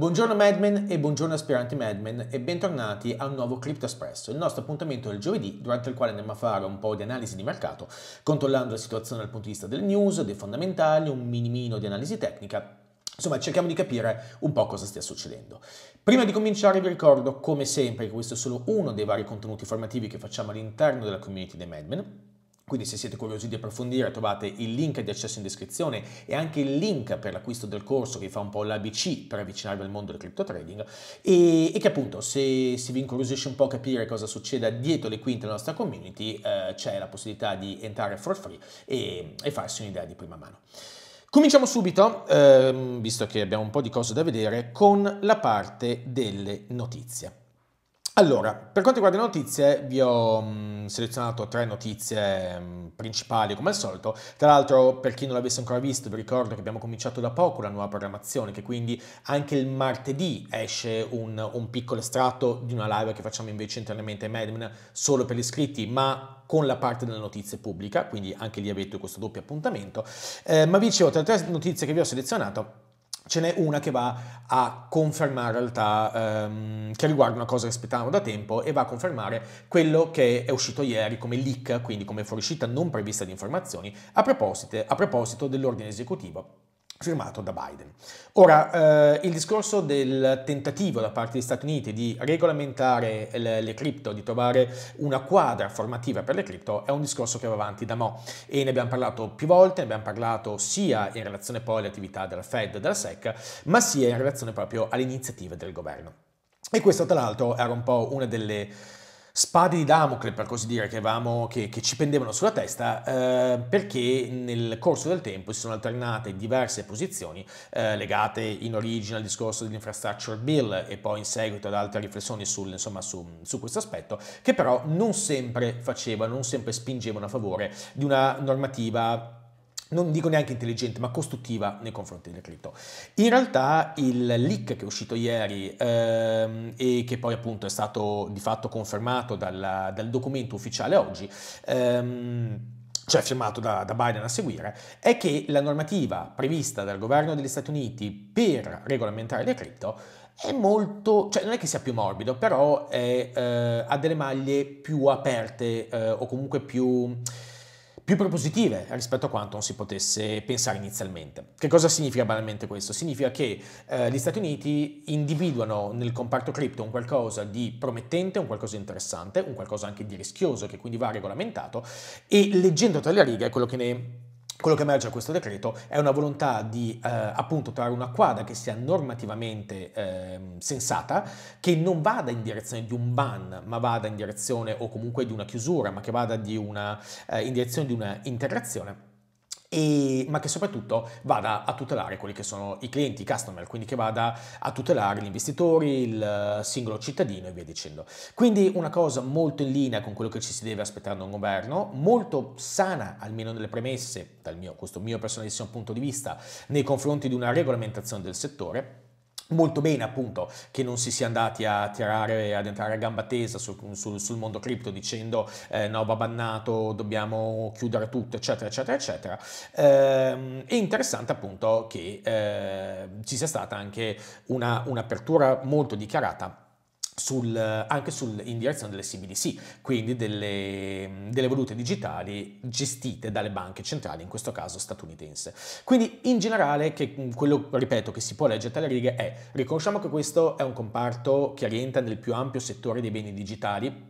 Buongiorno Madmen e buongiorno aspiranti Madmen e bentornati a un nuovo Crypto Espresso, il nostro appuntamento del giovedì durante il quale andiamo a fare un po' di analisi di mercato, controllando la situazione dal punto di vista delle news, dei fondamentali, un minimino di analisi tecnica Insomma, cerchiamo di capire un po' cosa stia succedendo. Prima di cominciare vi ricordo, come sempre, che questo è solo uno dei vari contenuti formativi che facciamo all'interno della community dei Madmen. Quindi se siete curiosi di approfondire trovate il link di accesso in descrizione e anche il link per l'acquisto del corso che fa un po' l'ABC per avvicinarvi al mondo del crypto trading e, e che appunto se, se, vi incuriosisce un po' capire cosa succede dietro le quinte della nostra community eh, c'è la possibilità di entrare for free e, e farsi un'idea di prima mano. Cominciamo subito, ehm, visto che abbiamo un po' di cose da vedere, con la parte delle notizie. Allora, per quanto riguarda le notizie, vi ho mh, mm, selezionato tre notizie mh, mm, principali come al solito. Tra l'altro, per chi non l'avesse ancora visto, vi ricordo che abbiamo cominciato da poco la nuova programmazione, che quindi anche il martedì esce un, un piccolo estratto di una live che facciamo invece internamente in Madman solo per gli iscritti, ma con la parte delle notizie pubbliche, quindi anche lì avete questo doppio appuntamento. Eh, ma vi dicevo, tra le tre notizie che vi ho selezionato, ce n'è una che va a confermare in realtà, ehm, che riguarda una cosa che aspettavamo da tempo e va a confermare quello che è uscito ieri come leak, quindi come fuoriuscita non prevista di informazioni, a proposito, a proposito dell'ordine esecutivo firmato da Biden. Ora, eh, il discorso del tentativo da parte degli Stati Uniti di regolamentare le, le cripto, di trovare una quadra formativa per le cripto, è un discorso che va avanti da mo' e ne abbiamo parlato più volte, ne abbiamo parlato sia in relazione poi alle attività della Fed e della SEC, ma sia in relazione proprio alle iniziative del governo. E questo tra l'altro era un po' una delle spade di Damocle, per così dire, che, avevamo, che, che ci pendevano sulla testa, eh, perché nel corso del tempo si sono alternate diverse posizioni eh, legate in origine al discorso dell'infrastructure bill e poi in seguito ad altre riflessioni sul, insomma, su, su questo aspetto, che però non sempre facevano, non sempre spingevano a favore di una normativa non dico neanche intelligente, ma costruttiva nei confronti delle cripto. In realtà il leak che è uscito ieri ehm, e che poi appunto è stato di fatto confermato dalla, dal documento ufficiale oggi, ehm, cioè firmato da, da, Biden a seguire, è che la normativa prevista dal governo degli Stati Uniti per regolamentare le cripto è molto, cioè non è che sia più morbido, però è, eh, ha delle maglie più aperte eh, o comunque più più propositive rispetto a quanto non si potesse pensare inizialmente. Che cosa significa banalmente questo? Significa che eh, gli Stati Uniti individuano nel comparto cripto un qualcosa di promettente, un qualcosa di interessante, un qualcosa anche di rischioso che quindi va regolamentato e leggendo tra le righe quello che ne quello che emerge da questo decreto è una volontà di eh, appunto trovare una quadra che sia normativamente eh, sensata, che non vada in direzione di un ban, ma vada in direzione o comunque di una chiusura, ma che vada di una, eh, in direzione di una integrazione e, ma che soprattutto vada a tutelare quelli che sono i clienti, i customer, quindi che vada a tutelare gli investitori, il eh, singolo cittadino e via dicendo. Quindi una cosa molto in linea con quello che ci si deve aspettare da un governo, molto sana almeno nelle premesse, dal mio, questo mio personalissimo punto di vista, nei confronti di una regolamentazione del settore Molto bene appunto che non si sia andati a tirare, ad entrare a gamba tesa sul, sul, sul mondo cripto dicendo eh, no va bannato, dobbiamo chiudere tutto eccetera eccetera eccetera. Eh, è interessante appunto che eh, ci sia stata anche una, un'apertura molto dichiarata sul, anche sul, in direzione delle CBDC, quindi delle, delle, valute digitali gestite dalle banche centrali, in questo caso statunitense. Quindi in generale, che, quello ripeto che si può leggere tra le righe è, riconosciamo che questo è un comparto che rientra nel più ampio settore dei beni digitali,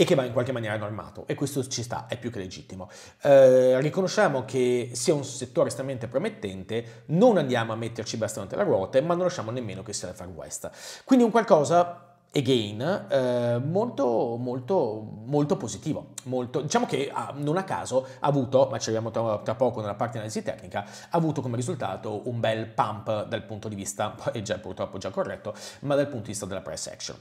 e che va in qualche maniera normato e questo ci sta, è più che legittimo. Eh, riconosciamo che sia un settore estremamente promettente, non andiamo a metterci bastone tra le ruote, ma non lasciamo nemmeno che sia la Far West. Quindi un qualcosa again, eh, molto, molto, molto positivo. Molto, diciamo che ah, non a caso ha avuto, ma ci arriviamo tra, tra, poco nella parte di analisi tecnica, ha avuto come risultato un bel pump dal punto di vista, è già purtroppo già corretto, ma dal punto di vista della price action.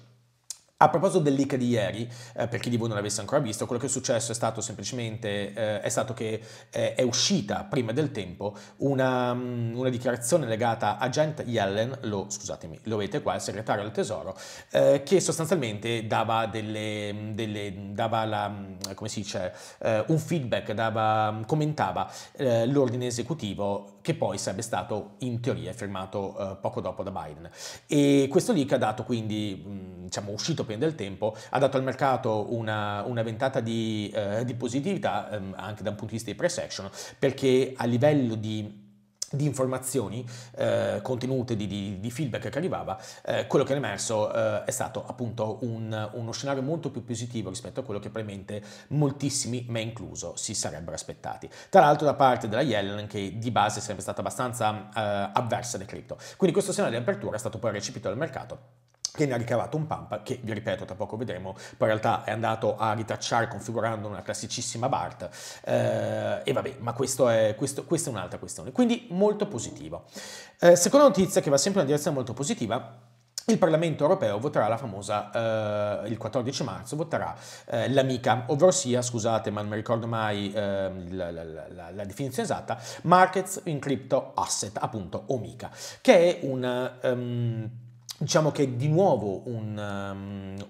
A proposito leak di ieri, eh, per chi di voi non l'avesse ancora visto, quello che è successo è stato semplicemente eh, è stato che eh, è uscita prima del tempo una, mm, una, dichiarazione legata a Gent Yellen, lo, scusatemi, lo vedete qua, il segretario del Tesoro, eh, che sostanzialmente dava, delle, mm, delle, dava la, mm, come si dice, eh, un feedback, dava, commentava eh, l'ordine esecutivo che poi sarebbe stato in teoria firmato poco dopo da Biden. E questo leak ha dato quindi, mh, diciamo, uscito pende il tempo, ha dato al mercato una, una ventata di, eh, di positività ehm, anche da un punto di vista di pre-section, perché a livello di di informazioni eh, contenute, di, di, di, feedback che arrivava, eh, quello che è emerso eh, è stato appunto un, uno scenario molto più positivo rispetto a quello che probabilmente moltissimi, me incluso, si sarebbero aspettati. Tra l'altro da parte della Yellen che di base sarebbe stata abbastanza eh, avversa alle cripto. Quindi questo segnale di apertura è stato poi recepito dal mercato che ne ha ricavato un Pampa che, vi ripeto, tra poco vedremo, poi in realtà è andato a ritracciare configurando una classicissima BART eh, e vabbè, ma è, questo, questa è un'altra questione, quindi molto positivo. Eh, seconda notizia che va sempre in una direzione molto positiva il Parlamento europeo voterà la famosa, eh, il 14 marzo voterà eh, l'amica, ovvero sia, scusate ma non mi ricordo mai eh, la, la, la, la, definizione esatta, Markets in Crypto Asset, appunto OMICA, che è un... Um, Diciamo che è di nuovo un,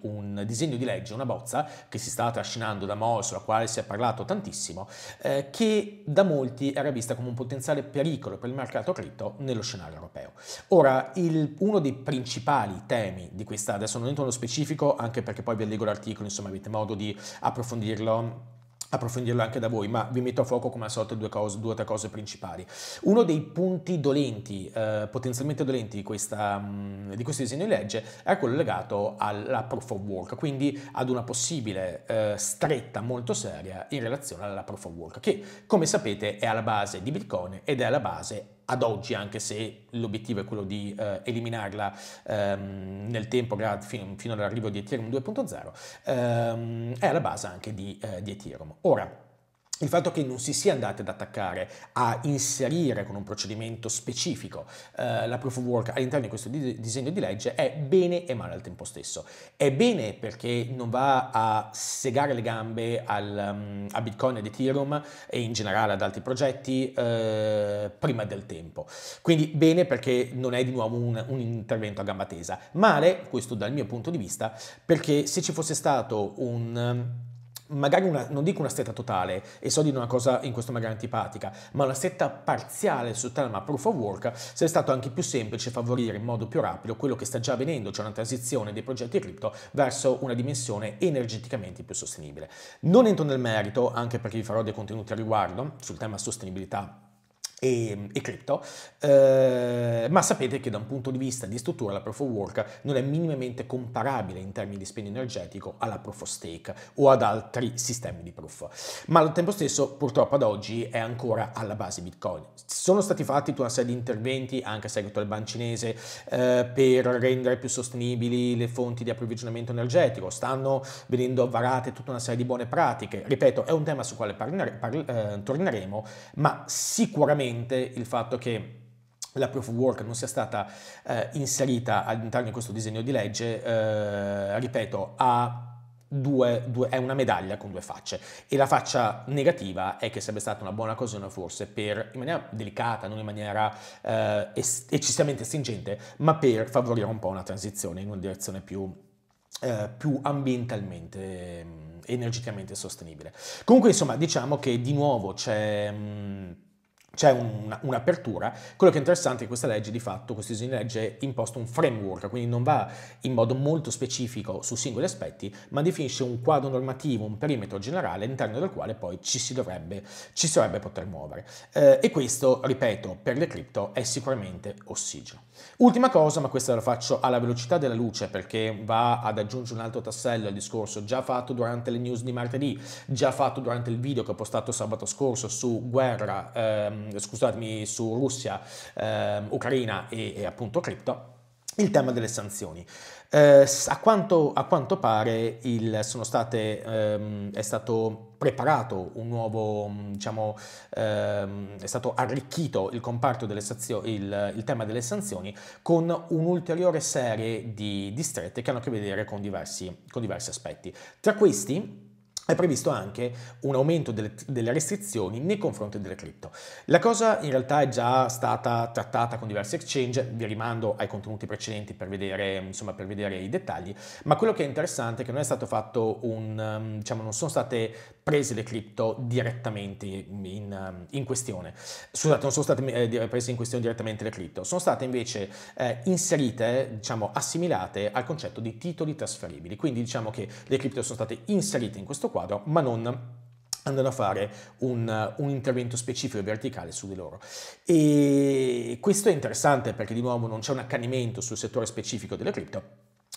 um, un, disegno di legge, una bozza che si sta trascinando da Mo, sulla quale si è parlato tantissimo, eh, che da molti era vista come un potenziale pericolo per il mercato cripto nello scenario europeo. Ora, il, uno dei principali temi di questa, adesso non entro nello specifico, anche perché poi vi leggo l'articolo, insomma avete modo di approfondirlo approfondirlo anche da voi, ma vi metto a fuoco come al solito due, o tre cose principali. Uno dei punti dolenti, eh, potenzialmente dolenti di, questa, mm, di, questo disegno di legge è quello legato alla proof of work, quindi ad una possibile eh, stretta molto seria in relazione alla proof of work, che come sapete è alla base di Bitcoin ed è alla base ad oggi, anche se l'obiettivo è quello di eh, eliminarla ehm, nel tempo fino, fino all'arrivo di Ethereum 2.0, ehm, è alla base anche di, eh, di Ethereum. Ora, il fatto che non si sia andati ad attaccare, a inserire con un procedimento specifico eh, la proof of work all'interno di questo dis- disegno di legge è bene e male al tempo stesso. È bene perché non va a segare le gambe al, um, a Bitcoin ed Ethereum e in generale ad altri progetti eh, prima del tempo. Quindi bene perché non è di nuovo un, un intervento a gamba tesa. Male, questo dal mio punto di vista, perché se ci fosse stato un... Um, magari una, non dico una setta totale, e so di una cosa in questo magari antipatica, ma una setta parziale sul tema proof of work, sarebbe stato anche più semplice favorire in modo più rapido quello che sta già avvenendo, cioè una transizione dei progetti cripto verso una dimensione energeticamente più sostenibile. Non entro nel merito, anche perché vi farò dei contenuti a riguardo sul tema sostenibilità e, e cripto, eh, ma sapete che da un punto di vista di struttura la Proof of Work non è minimamente comparabile in termini di spending energetico alla Proof of Stake o ad altri sistemi di proof, ma al tempo stesso purtroppo ad oggi è ancora alla base Bitcoin. Sono stati fatti tutta una serie di interventi anche a seguito del ban cinese eh, per rendere più sostenibili le fonti di approvvigionamento energetico, stanno venendo varate tutta una serie di buone pratiche, ripeto è un tema sul quale parler, parler, eh, torneremo, ma sicuramente dolente il fatto che la proof of work non sia stata eh, inserita all'interno di questo disegno di legge, eh, ripeto, ha Due, due, è una medaglia con due facce e la faccia negativa è che sarebbe stata una buona occasione forse per, in maniera delicata, non in maniera eh, eccessivamente stringente, ma per favorire un po' una transizione in una direzione più, eh, più ambientalmente, eh, energicamente sostenibile. Comunque insomma diciamo che di nuovo c'è... Mh, mm, c'è un, un'apertura. Quello che è interessante è che questa legge, di fatto, questo disegno di legge imposta un framework, quindi non va in modo molto specifico su singoli aspetti, ma definisce un quadro normativo, un perimetro generale all'interno del quale poi ci si dovrebbe, ci si dovrebbe poter muovere. Eh, e questo, ripeto, per le cripto è sicuramente ossigeno. Ultima cosa, ma questa la faccio alla velocità della luce perché va ad aggiungere un altro tassello al discorso già fatto durante le news di martedì, già fatto durante il video che ho postato sabato scorso su guerra. Ehm, Ehm, scusatemi, su Russia, ehm, Ucraina e, e appunto cripto, il tema delle sanzioni. Eh, a, quanto, a, quanto, pare il, state, ehm, è stato preparato un nuovo, diciamo, ehm, è stato arricchito il comparto delle sanzioni, il, il, tema delle sanzioni con un'ulteriore serie di, di strette che hanno a che vedere con diversi, con diversi aspetti. Tra questi è previsto anche un aumento delle, delle, restrizioni nei confronti delle cripto. La cosa in realtà è già stata trattata con diversi exchange, vi rimando ai contenuti precedenti per vedere, insomma, per vedere i dettagli, ma quello che è interessante è che non è stato fatto un, um, diciamo, non sono state prese le cripto direttamente in, in questione, scusate, non sono state eh, prese in questione direttamente le cripto, sono state invece eh, inserite, diciamo, assimilate al concetto di titoli trasferibili, quindi diciamo che le cripto sono state inserite in questo quadro quadro, ma non andano a fare un, un, intervento specifico e verticale su di loro. E questo è interessante perché di nuovo non c'è un accanimento sul settore specifico delle cripto,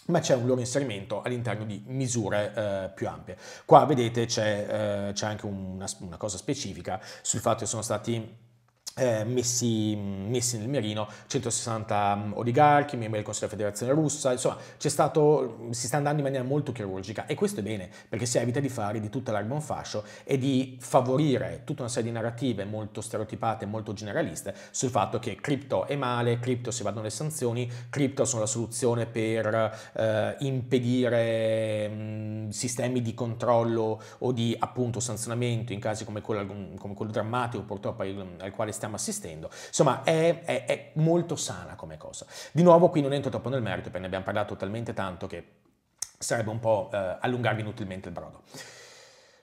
ma c'è un loro inserimento all'interno di misure eh, più ampie. Qua vedete c'è, eh, c'è anche una, una cosa specifica sul fatto che sono stati eh, messi, messi, nel mirino 160 mm, oligarchi, membri del Consiglio della Federazione Russa, insomma stato, si sta andando in maniera molto chirurgica e questo è bene perché si evita di fare di tutta l'arma un fascio e di favorire tutta una serie di narrative molto stereotipate, molto generaliste sul fatto che cripto è male, cripto si vanno le sanzioni, cripto sono la soluzione per eh, impedire mh, mm, sistemi di controllo o di appunto sanzionamento in casi come quello, come quello drammatico purtroppo al quale stiamo stiamo assistendo. Insomma, è, è, è molto sana come cosa. Di nuovo, qui non entro troppo nel merito, perché ne abbiamo parlato talmente tanto che sarebbe un po' eh, allungarvi inutilmente il brodo.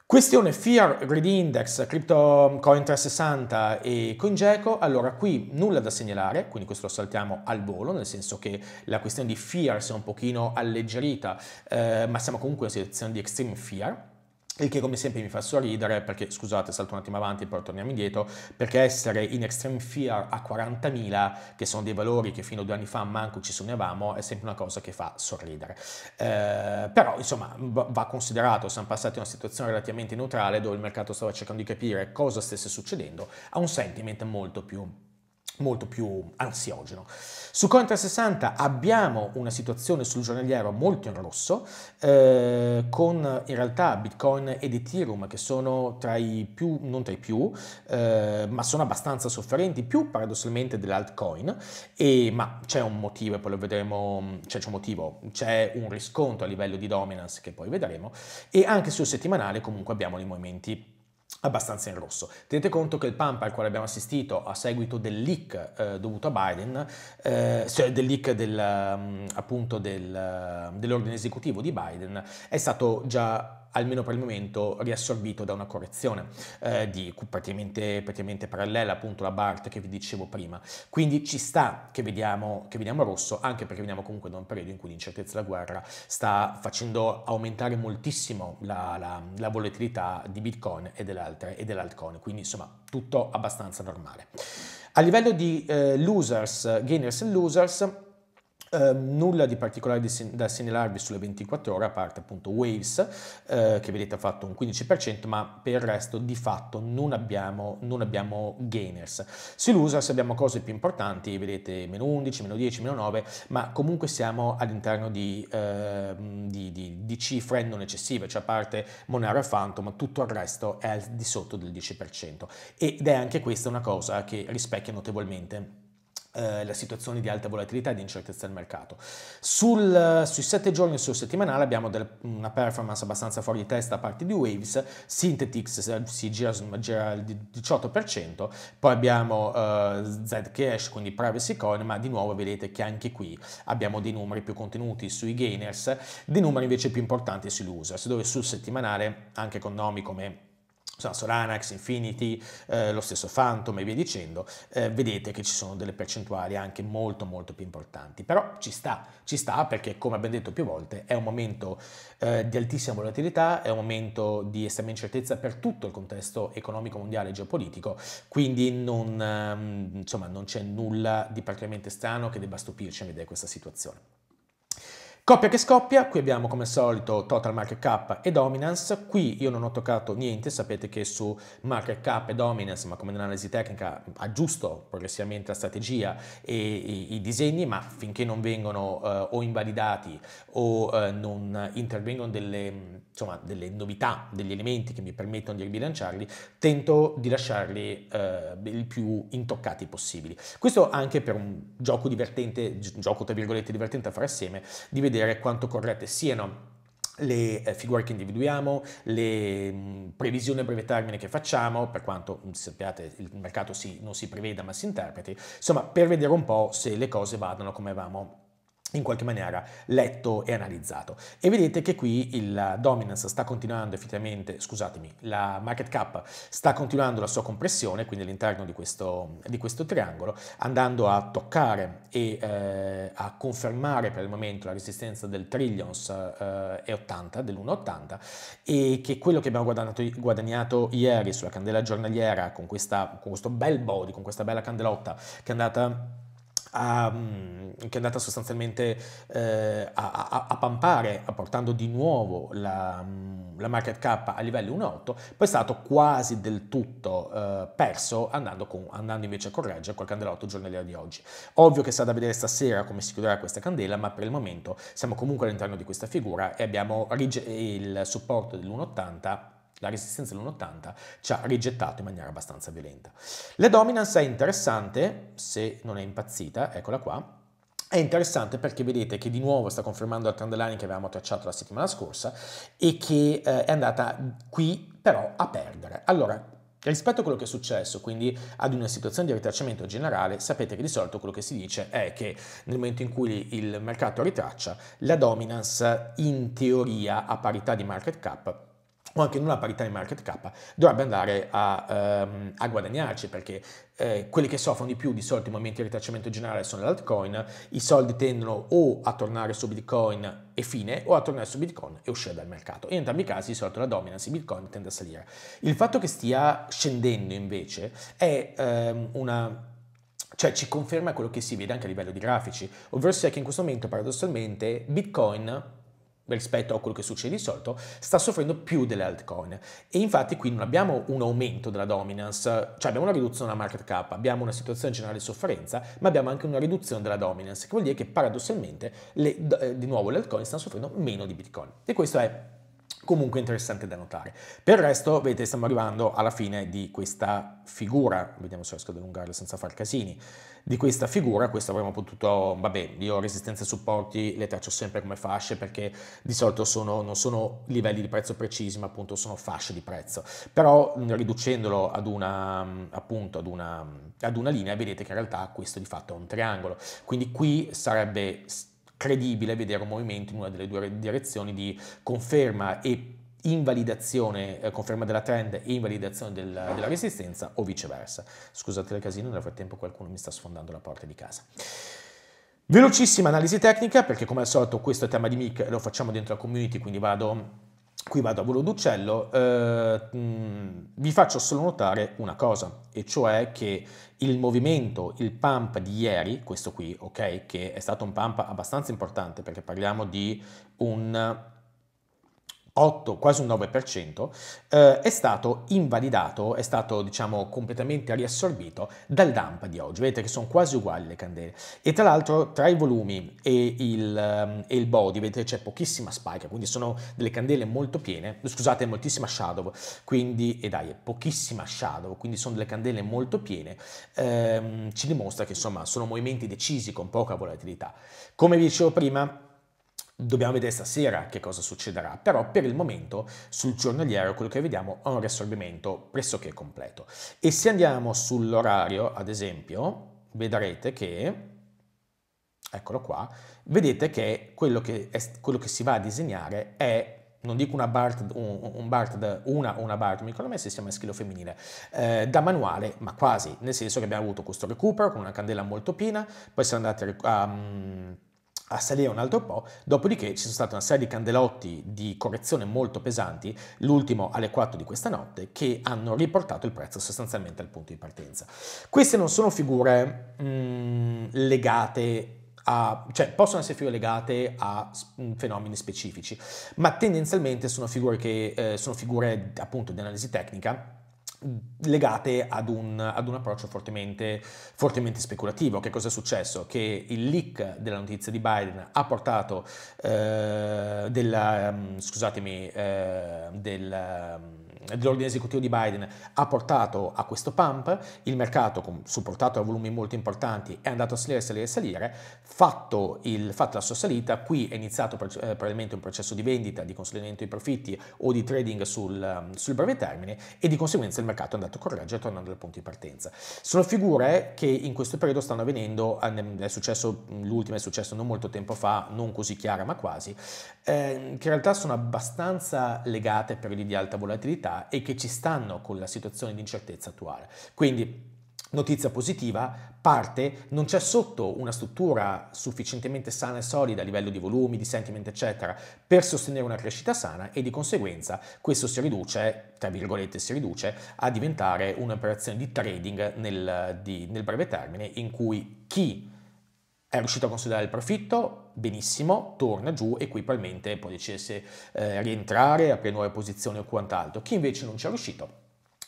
Questione Fear, Grid Index, Crypto Coin 360 e CoinGecko. Allora, qui nulla da segnalare, quindi questo lo saltiamo al volo, nel senso che la questione di Fear si è un pochino alleggerita, eh, ma siamo comunque in una situazione di extreme fear, il che come sempre mi fa sorridere perché, scusate, salto un attimo avanti e poi torniamo indietro, perché essere in extreme fear a 40.000, che sono dei valori che fino a due anni fa manco ci sognavamo, è sempre una cosa che fa sorridere. Eh, però, insomma, va considerato, siamo passati a una situazione relativamente neutrale dove il mercato stava cercando di capire cosa stesse succedendo, a un sentiment molto più molto più ansiogeno. Su Coin 360 abbiamo una situazione sul giornaliero molto in rosso, eh, con in realtà Bitcoin ed Ethereum che sono tra i più, non tra i più, eh, ma sono abbastanza sofferenti, più paradossalmente dell'altcoin, e, ma c'è un motivo, e poi lo vedremo, c'è, un motivo, c'è un riscontro a livello di dominance che poi vedremo, e anche sul settimanale comunque abbiamo dei movimenti abbastanza in rosso. Tenete conto che il pump al quale abbiamo assistito a seguito del leak eh, dovuto a Biden, eh, cioè del leak del, mm, appunto del, eh, dell'ordine esecutivo di Biden, è stato già almeno per il momento riassorbito da una correzione eh, di, praticamente, praticamente, parallela appunto la BART che vi dicevo prima. Quindi ci sta che vediamo, che vediamo rosso, anche perché veniamo comunque da un periodo in cui l'incertezza della guerra sta facendo aumentare moltissimo la, la, la volatilità di Bitcoin e, e dell'altcoin, quindi insomma tutto abbastanza normale. A livello di eh, losers, gainers e losers, eh, nulla di particolare da segnalarvi sulle 24 ore, a parte appunto Waves, eh, che vedete ha fatto un 15%, ma per il resto di fatto non abbiamo, non abbiamo gainers. se abbiamo cose più importanti, vedete meno 11, meno 10, meno 9, ma comunque siamo all'interno di, eh, di, di, di cifre non eccessive, cioè a parte Monero e Phantom, tutto il resto è al di sotto del 10%. Ed è anche questa una cosa che rispecchia notevolmente eh, la situazione di alta volatilità e di incertezza del mercato. Sul, eh, sui sette giorni sul settimanale abbiamo del, una performance abbastanza fuori di testa a parte di Waves, Synthetix eh, si gira, gira il 18%, poi abbiamo eh, Zcash, quindi Privacy Coin, ma di nuovo vedete che anche qui abbiamo dei numeri più contenuti sui gainers, dei numeri invece più importanti sui losers, dove sul settimanale anche con nomi come Soranax, Infinity, eh, lo stesso Phantom e via dicendo, eh, vedete che ci sono delle percentuali anche molto molto più importanti, però ci sta, ci sta perché come abbiamo detto più volte è un momento eh, di altissima volatilità, è un momento di estrema incertezza per tutto il contesto economico mondiale e geopolitico, quindi non, ehm, insomma, non c'è nulla di particolarmente strano che debba stupirci a vedere questa situazione. Coppia che scoppia, qui abbiamo come al solito Total Market Cap e Dominance, qui io non ho toccato niente, sapete che su Market Cap e Dominance, ma come nell'analisi tecnica, aggiusto progressivamente la strategia e i, i disegni, ma finché non vengono eh, o invalidati o eh, non intervengono delle, insomma, delle, novità, degli elementi che mi permettono di ribilanciarli, tento di lasciarli eh, il più intoccati possibili. Questo anche per un gioco divertente, gioco tra virgolette divertente a fare assieme, di vedere vedere quanto corrette siano le eh, figure che individuiamo, le mm, previsioni a breve termine che facciamo, per quanto mm, sappiate il mercato si, non si preveda ma si interpreti, insomma per vedere un po' se le cose vadano come avevamo in qualche maniera letto e analizzato. E vedete che qui il dominance sta continuando effettivamente, scusatemi, la market cap sta continuando la sua compressione, quindi all'interno di questo, di questo triangolo, andando a toccare e eh, a confermare per il momento la resistenza del trillions eh, e 80, dell'1,80, e che quello che abbiamo guadagnato, guadagnato ieri sulla candela giornaliera con, questa, con questo bel body, con questa bella candelotta che è andata a, mm, che è andata sostanzialmente eh, a, a, a, pampare, apportando di nuovo la, mm, la market cap a livello 1.8, poi è stato quasi del tutto eh, perso andando, con, andando, invece a correggere col candelotto giornaliero di oggi. Ovvio che sarà da vedere stasera come si chiuderà questa candela, ma per il momento siamo comunque all'interno di questa figura e abbiamo il supporto dell'1.80 la resistenza dell'1,80 ci ha rigettato in maniera abbastanza violenta. La dominance è interessante, se non è impazzita, eccola qua, è interessante perché vedete che di nuovo sta confermando la trend line che avevamo tracciato la settimana scorsa e che eh, è andata qui però a perdere. Allora, rispetto a quello che è successo, quindi ad una situazione di ritracciamento generale, sapete che di solito quello che si dice è che nel momento in cui il mercato ritraccia, la dominance in teoria a parità di market cap o anche in una parità di market cap dovrebbe andare a, um, a guadagnarci perché eh, quelli che soffrono di più di solito in momenti di ritracciamento generale sono le altcoin, i soldi tendono o a tornare su Bitcoin e fine o a tornare su Bitcoin e uscire dal mercato. In entrambi i casi di solito la dominance di Bitcoin tende a salire. Il fatto che stia scendendo invece è ehm, una cioè ci conferma quello che si vede anche a livello di grafici, ovvero sia che in questo momento paradossalmente Bitcoin rispetto a quello che succede di solito, sta soffrendo più delle altcoin. E infatti qui non abbiamo un aumento della dominance, cioè abbiamo una riduzione della market cap, abbiamo una situazione generale di sofferenza, ma abbiamo anche una riduzione della dominance, che vuol dire che paradossalmente le, eh, di nuovo le altcoin stanno soffrendo meno di Bitcoin. E questo è comunque interessante da notare. Per il resto, vedete, stiamo arrivando alla fine di questa figura, vediamo se riesco ad allungarla senza far casini, di questa figura, questo avremmo potuto, vabbè, io resistenza e supporti le traccio sempre come fasce perché di solito sono, non sono livelli di prezzo precisi, ma appunto sono fasce di prezzo, però riducendolo ad una, appunto, ad una, ad una linea, vedete che in realtà questo di fatto è un triangolo, quindi qui sarebbe credibile vedere un movimento in una delle due direzioni di conferma e invalidazione, eh, conferma della trend e invalidazione del, della resistenza o viceversa. Scusate il casino, nel frattempo qualcuno mi sta sfondando la porta di casa. Velocissima analisi tecnica, perché come al solito questo è tema di MIC lo facciamo dentro la community, quindi vado qui vado a volo d'uccello, eh, mm, vi faccio solo notare una cosa, e cioè che il movimento, il pump di ieri, questo qui, ok, che è stato un pump abbastanza importante perché parliamo di un 8, quasi un 9%, eh, è stato invalidato, è stato diciamo completamente riassorbito dal dump di oggi. Vedete che sono quasi uguali le candele. E tra l'altro tra i volumi e il, ehm, e il body, vedete c'è pochissima spike, quindi sono delle candele molto piene, scusate, moltissima shadow, quindi, e dai, pochissima shadow, quindi sono delle candele molto piene, ehm, ci dimostra che insomma sono movimenti decisi con poca volatilità. Come vi dicevo prima, Dobbiamo vedere stasera che cosa succederà, però per il momento sul giornaliero quello che vediamo è un riassorbimento pressoché completo. E se andiamo sull'orario, ad esempio, vedrete che, eccolo qua, vedete che quello che, è, quello che si va a disegnare è non dico una BART, un, un BART, una, una BART micromessa, si chiama schilo femminile, eh, da manuale, ma quasi, nel senso che abbiamo avuto questo recupero con una candela molto piena, poi siamo andati a... Um, a salire un altro po', dopodiché ci sono state una serie di candelotti di correzione molto pesanti, l'ultimo alle 4 di questa notte, che hanno riportato il prezzo sostanzialmente al punto di partenza. Queste non sono figure mh, mm, legate a, cioè possono essere figure legate a mm, fenomeni specifici, ma tendenzialmente sono figure che eh, sono figure appunto di analisi tecnica legate ad un, ad un approccio fortemente, fortemente, speculativo. Che cosa è successo? Che il leak della notizia di Biden ha portato eh, della, mm, scusatemi, eh, del mm, dell'ordine esecutivo di Biden ha portato a questo pump, il mercato supportato da volumi molto importanti è andato a salire, salire, salire, fatto, il, fatto la sua salita, qui è iniziato eh, probabilmente un processo di vendita, di consolidamento dei profitti o di trading sul, ehm, sul, breve termine e di conseguenza il mercato è andato a correggere tornando al punto di partenza. Sono figure che in questo periodo stanno avvenendo, eh, è successo, l'ultima è successo non molto tempo fa, non così chiara ma quasi, eh, che in realtà sono abbastanza legate a periodi di alta volatilità e che ci stanno con la situazione di incertezza attuale. Quindi Notizia positiva, parte, non c'è sotto una struttura sufficientemente sana e solida a livello di volumi, di sentiment, eccetera, per sostenere una crescita sana e di conseguenza questo si riduce, tra virgolette si riduce, a diventare un'operazione di trading nel, di, nel breve termine in cui chi è riuscito a consolidare il profitto, benissimo, torna giù e qui probabilmente può decidere se eh, rientrare, aprire nuove posizioni o quant'altro. Chi invece non ci è riuscito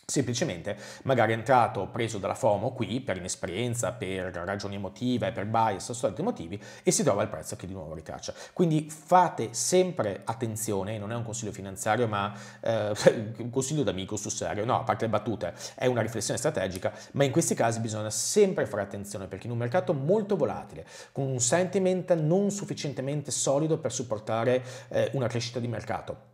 semplicemente magari è entrato preso dalla FOMO qui per inesperienza, per ragioni emotive, per bias o soliti motivi e si trova il prezzo che di nuovo ricaccia. Quindi fate sempre attenzione, non è un consiglio finanziario ma eh, un consiglio d'amico su serio, no, a parte le battute, è una riflessione strategica, ma in questi casi bisogna sempre fare attenzione perché in un mercato molto volatile, con un sentiment non sufficientemente solido per supportare eh, una crescita di mercato,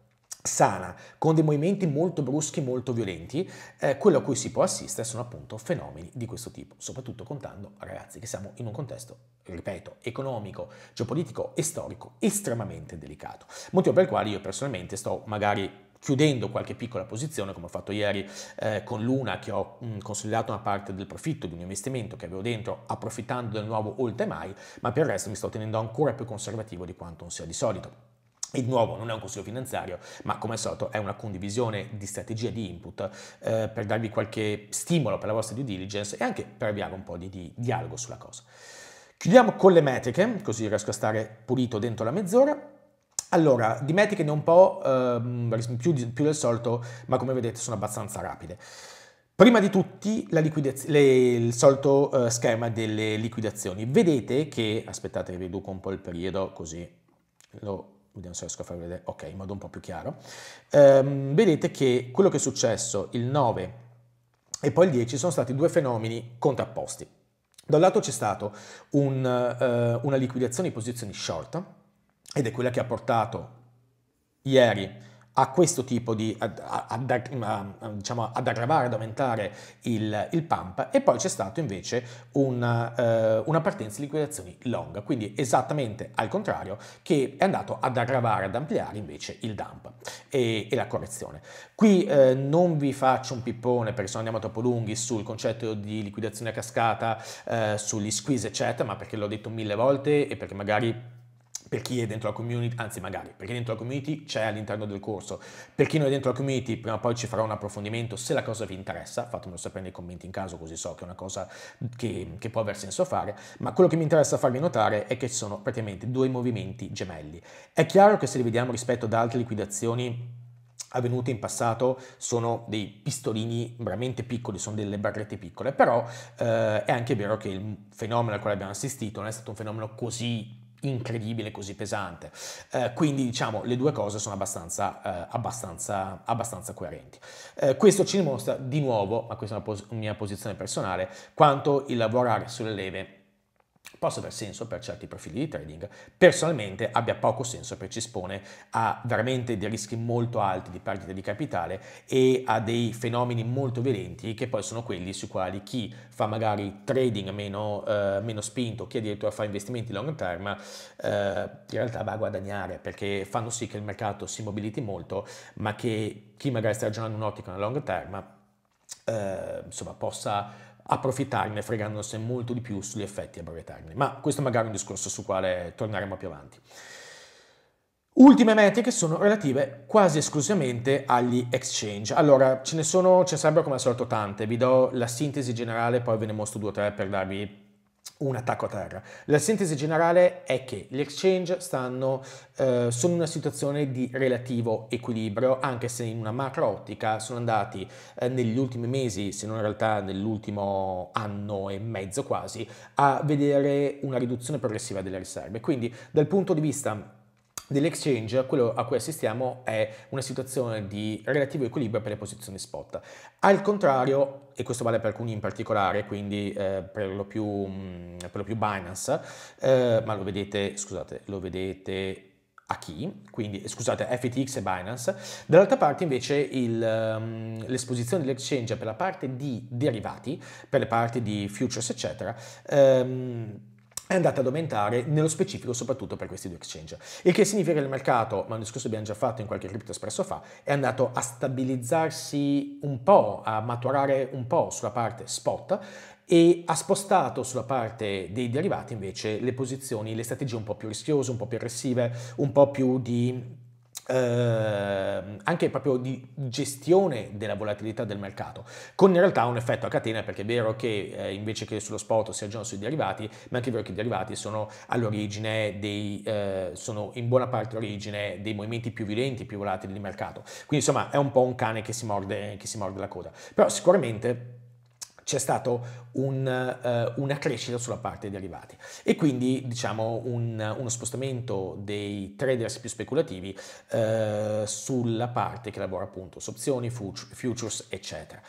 sana, con dei movimenti molto bruschi, molto violenti, eh, quello a cui si può assistere sono appunto fenomeni di questo tipo, soprattutto contando, ragazzi, che siamo in un contesto, ripeto, economico, geopolitico e storico estremamente delicato, motivo per il quale io personalmente sto magari chiudendo qualche piccola posizione, come ho fatto ieri eh, con Luna, che ho mh, consolidato una parte del profitto di un investimento che avevo dentro, approfittando del nuovo all time ma per il resto mi sto tenendo ancora più conservativo di quanto non sia di solito di nuovo non è un consiglio finanziario, ma come al solito è una condivisione di strategia di input eh, per darvi qualche stimolo per la vostra due diligence e anche per avviare un po' di, di dialogo sulla cosa. Chiudiamo con le metriche, così riesco a stare pulito dentro la mezz'ora. Allora, di metriche ne ho un po' ehm, più, più, del solito, ma come vedete sono abbastanza rapide. Prima di tutti le, il solito eh, schema delle liquidazioni. Vedete che, aspettate che riduco un po' il periodo così lo vediamo se riesco a far vedere, ok, in modo un po' più chiaro, ehm, vedete che quello che è successo il 9 e poi il 10 sono stati due fenomeni contrapposti. Da un lato c'è stata un, eh, una liquidazione di posizioni short, ed è quella che ha portato ieri a questo tipo di, ad, ad, ad, diciamo, ad aggravare, ad aumentare il, il, pump e poi c'è stato invece una, eh, una partenza di liquidazioni long, quindi esattamente al contrario che è andato ad aggravare, ad ampliare invece il dump e, e la correzione. Qui eh, non vi faccio un pippone perché sono andiamo troppo lunghi sul concetto di liquidazione a cascata, eh, sugli squeeze eccetera, ma perché l'ho detto mille volte e perché magari per chi è dentro la community, anzi magari per chi è dentro la community c'è all'interno del corso, per chi non è dentro la community prima o poi ci farò un approfondimento, se la cosa vi interessa fatemelo sapere nei commenti in caso così so che è una cosa che, che può aver senso fare, ma quello che mi interessa farvi notare è che ci sono praticamente due movimenti gemelli. È chiaro che se li vediamo rispetto ad altre liquidazioni avvenute in passato sono dei pistolini veramente piccoli, sono delle barrette piccole, però eh, è anche vero che il fenomeno al quale abbiamo assistito non è stato un fenomeno così incredibile, così pesante. Eh, quindi diciamo le due cose sono abbastanza, eh, abbastanza, abbastanza coerenti. Eh, questo ci dimostra di nuovo, ma questa è una, pos- mia posizione personale, quanto il lavorare sulle leve possa aver senso per certi profili di trading, personalmente abbia poco senso perché ci espone a veramente dei rischi molto alti di perdita di capitale e a dei fenomeni molto violenti che poi sono quelli sui quali chi fa magari trading meno, eh, meno spinto, chi addirittura fa investimenti long term, eh, in realtà va a guadagnare perché fanno sì che il mercato si mobiliti molto, ma che chi magari sta ragionando un'ottica a long term, eh, insomma, possa approfittarne fregandosi molto di più sugli effetti a breve termine. Ma questo è magari un discorso sul quale torneremo più avanti. Ultime metriche sono relative quasi esclusivamente agli exchange. Allora, ce ne sono, ce ne sarebbero come al solito tante, vi do la sintesi generale, poi ve ne mostro due o tre per darvi un attacco a terra. La sintesi generale è che gli exchange stanno, eh, sono in una situazione di relativo equilibrio, anche se in una macro ottica sono andati eh, negli ultimi mesi, se non in realtà nell'ultimo anno e mezzo quasi, a vedere una riduzione progressiva delle riserve. Quindi dal punto di vista dell'exchange, quello a cui assistiamo è una situazione di relativo equilibrio per le posizioni spot. Al contrario, e questo vale per alcuni in particolare, quindi eh, per, lo più, mh, mm, per, lo più, Binance, eh, ma lo vedete, scusate, lo vedete a chi, quindi eh, scusate FTX e Binance, dall'altra parte invece il, um, l'esposizione dell'exchange per la parte di derivati, per le parti di futures eccetera, um, è andata ad aumentare nello specifico soprattutto per questi due exchange. Il che significa che il mercato, ma un discorso abbiamo già fatto in qualche Crypto Espresso fa, è andato a stabilizzarsi un po', a maturare un po' sulla parte spot e ha spostato sulla parte dei derivati invece le posizioni, le strategie un po' più rischiose, un po' più aggressive, un po' più di eh, anche proprio di gestione della volatilità del mercato, con in realtà un effetto a catena perché è vero che eh, invece che sullo spot si aggiornano sui derivati, ma anche è vero che i derivati sono all'origine dei, eh, sono in buona parte l'origine dei movimenti più violenti, più volatili di mercato. Quindi insomma è un po' un cane che si morde, che si morde la coda. Però sicuramente c'è stata un, uh, una crescita sulla parte derivati e quindi diciamo un, uno spostamento dei traders più speculativi uh, sulla parte che lavora appunto su opzioni, futures, futures eccetera.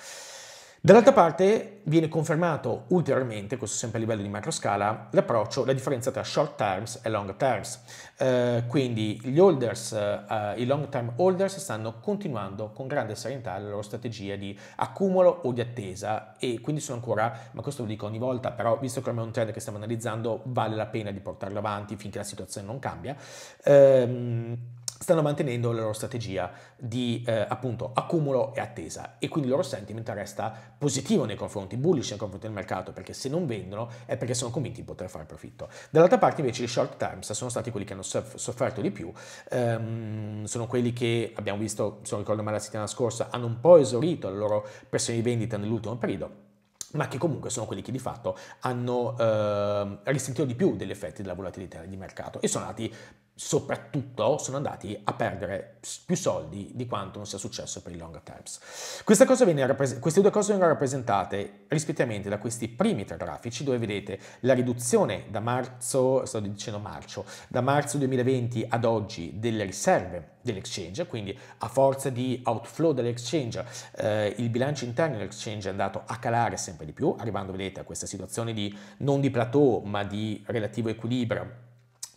Dall'altra parte viene confermato ulteriormente, questo sempre a livello di macroscala, l'approccio, la differenza tra short terms e long terms. Eh, quindi gli holders, eh, i long term holders stanno continuando con grande serenità la loro strategia di accumulo o di attesa e quindi sono ancora, ma questo lo dico ogni volta, però visto che ormai è un trend che stiamo analizzando vale la pena di portarlo avanti finché la situazione non cambia. Ehm, stanno mantenendo la loro strategia di eh, appunto accumulo e attesa e quindi il loro sentiment resta positivo nei confronti, bullish nei confronti del mercato perché se non vendono è perché sono convinti di poter fare profitto. Dall'altra parte invece i short terms sono stati quelli che hanno sofferto di più, ehm, sono quelli che abbiamo visto, se non ricordo male la settimana scorsa, hanno un po' esaurito la loro pressione di vendita nell'ultimo periodo ma che comunque sono quelli che di fatto hanno eh, risentito di più degli effetti della volatilità di mercato e sono andati soprattutto sono andati a perdere più soldi di quanto non sia successo per i long terms. Queste, rappres- queste due cose vengono rappresentate rispettivamente da questi primi tre grafici dove vedete la riduzione da marzo, sto dicendo marcio, da marzo 2020 ad oggi delle riserve dell'exchange, quindi a forza di outflow dell'exchange eh, il bilancio interno dell'exchange è andato a calare sempre di più, arrivando vedete a questa situazione di non di plateau ma di relativo equilibrio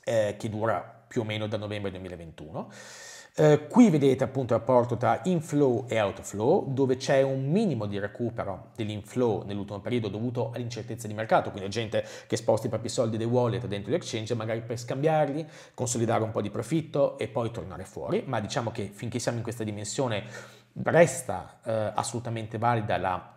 eh, che dura più o meno da novembre 2021. Eh, qui vedete appunto il rapporto tra inflow e outflow, dove c'è un minimo di recupero dell'inflow nell'ultimo periodo dovuto all'incertezza di mercato, quindi la gente che sposta i propri soldi dei wallet dentro l'exchange magari per scambiarli, consolidare un po' di profitto e poi tornare fuori, ma diciamo che finché siamo in questa dimensione resta eh, assolutamente valida la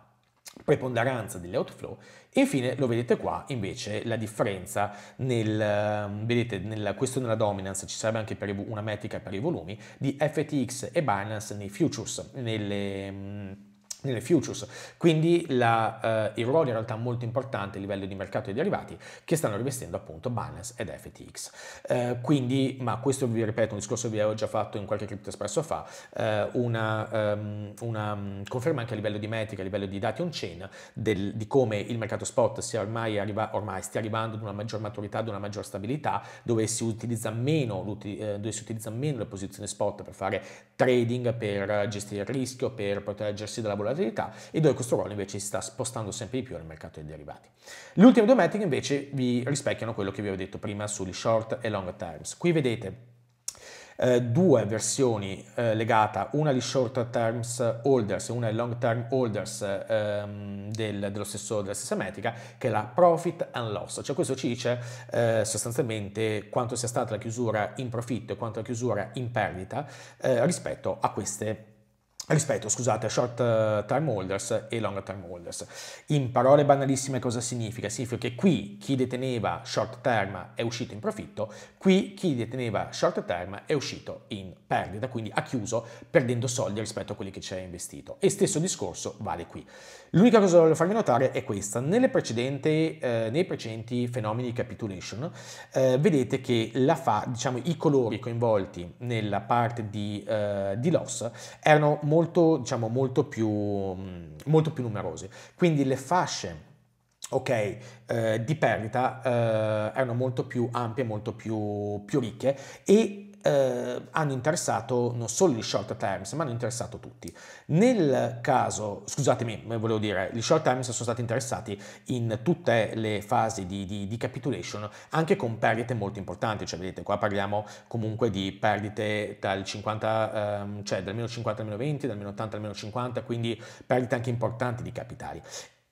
preponderanza degli outflow infine lo vedete qua invece la differenza nel ehm, vedete nel, questo nella dominance ci serve anche per una metrica per i volumi di FTX e Binance nei futures nelle ehm, nelle futures. Quindi la, eh, il ruolo in realtà molto importante a livello di mercato e derivati che stanno rivestendo appunto Binance ed FTX. Eh, quindi, ma questo vi ripeto, un discorso che vi avevo già fatto in qualche Crypto Espresso fa, eh, una, um, una, mm, conferma anche a livello di metriche, a livello di dati on-chain, del, di come il mercato spot sia ormai, arriva, ormai stia arrivando ad una maggior maturità, ad una maggior stabilità, dove si utilizza meno, eh, dove si utilizza meno le posizioni spot per fare trading, per eh, gestire il rischio, per proteggersi dalla volatilità volatilità e dove questo ruolo invece si sta spostando sempre di più nel mercato dei derivati. Le ultime due metriche invece vi rispecchiano quello che vi avevo detto prima sugli short e long terms. Qui vedete eh, due versioni eh, legate, una di short terms holders e una di long term holders ehm, del, dello stesso, della stessa metrica, che è la profit and loss. Cioè questo ci dice eh, sostanzialmente quanto sia stata la chiusura in profitto e quanto la chiusura in perdita eh, rispetto a queste rispetto scusate, a short eh, time holders e long term holders. In parole banalissime cosa significa? Significa che qui chi deteneva short term è uscito in profitto, qui chi deteneva short term è uscito in perdita, quindi ha chiuso perdendo soldi rispetto a quelli che ci ha investito. E stesso discorso vale qui. L'unica cosa che voglio farvi notare è questa. Eh, nei precedenti fenomeni di capitulation eh, vedete che fa, diciamo, i colori coinvolti nella parte di, eh, di loss erano molto, diciamo, molto, più, mm, molto più numerosi. Quindi le fasce ok, eh, di perdita eh, erano molto più ampie, molto più, più ricche e eh, hanno interessato non solo gli short terms, ma hanno interessato tutti. Nel caso, scusatemi, eh, volevo dire, gli short terms sono stati interessati in tutte le fasi di, di, di capitulation, anche con perdite molto importanti, cioè vedete qua parliamo comunque di perdite dal 50, ehm, cioè dal meno 50 al meno 20, dal meno 80 al meno 50, quindi perdite anche importanti di capitali.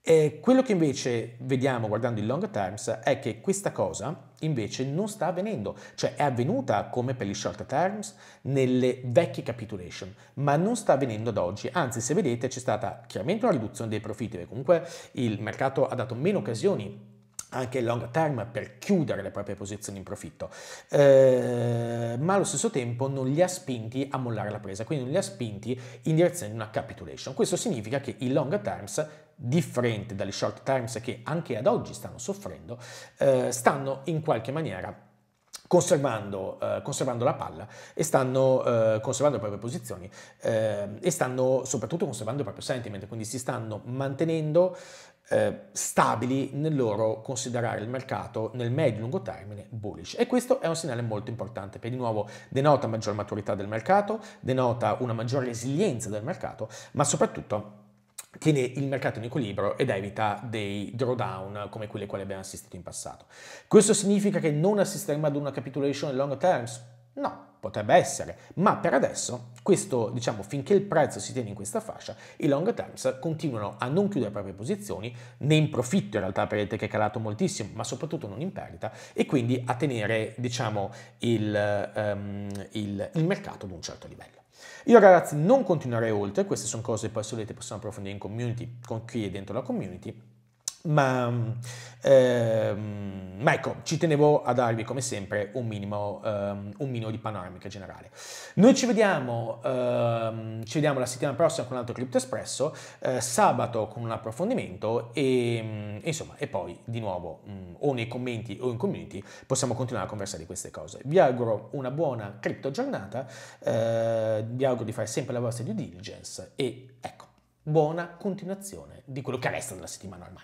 E quello che invece vediamo guardando il long terms è che questa cosa invece non sta avvenendo, cioè è avvenuta come per gli short terms nelle vecchie capitulation, ma non sta avvenendo ad oggi, anzi se vedete c'è stata chiaramente una riduzione dei profitti, perché comunque il mercato ha dato meno occasioni anche long term per chiudere le proprie posizioni in profitto, eh, ma allo stesso tempo non li ha spinti a mollare la presa, quindi non li ha spinti in direzione di una capitulation. Questo significa che i long terms differente dalle short times che anche ad oggi stanno soffrendo, eh, stanno in qualche maniera Conservando, eh, conservando, la palla e stanno eh, conservando le proprie posizioni eh, e stanno soprattutto conservando il proprio sentiment, quindi si stanno mantenendo eh, stabili nel loro considerare il mercato nel medio e lungo termine bullish e questo è un segnale molto importante perché di nuovo denota maggior maturità del mercato, denota una maggior resilienza del mercato, ma soprattutto tiene il mercato in equilibrio ed evita dei drawdown come quelli a cui abbiamo assistito in passato. Questo significa che non assisteremo ad una capitulation long terms? No, potrebbe essere, ma per adesso, questo, diciamo, finché il prezzo si tiene in questa fascia, i long terms continuano a non chiudere le proprie posizioni, né in profitto in realtà, vedete che è calato moltissimo, ma soprattutto non in perdita, e quindi a tenere, diciamo, il, um, il, il mercato ad un certo livello. Io ragazzi non continuerei oltre, queste sono cose che poi solite possiamo approfondire in community con chi è dentro la community ma, ehm, ma, ecco, ci tenevo a darvi come sempre un minimo, ehm, un minimo di panoramica generale. Noi ci vediamo, ehm, ci vediamo la settimana prossima con un altro Crypto Espresso, eh, sabato con un approfondimento e, mm, insomma, e poi di nuovo mh, mm, o nei commenti o in community possiamo continuare a conversare di queste cose. Vi auguro una buona cripto giornata, eh, vi auguro di fare sempre la vostra due diligence e ecco, buona continuazione di quello che resta della settimana ormai.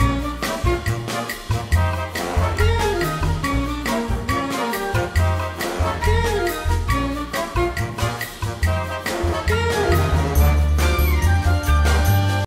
you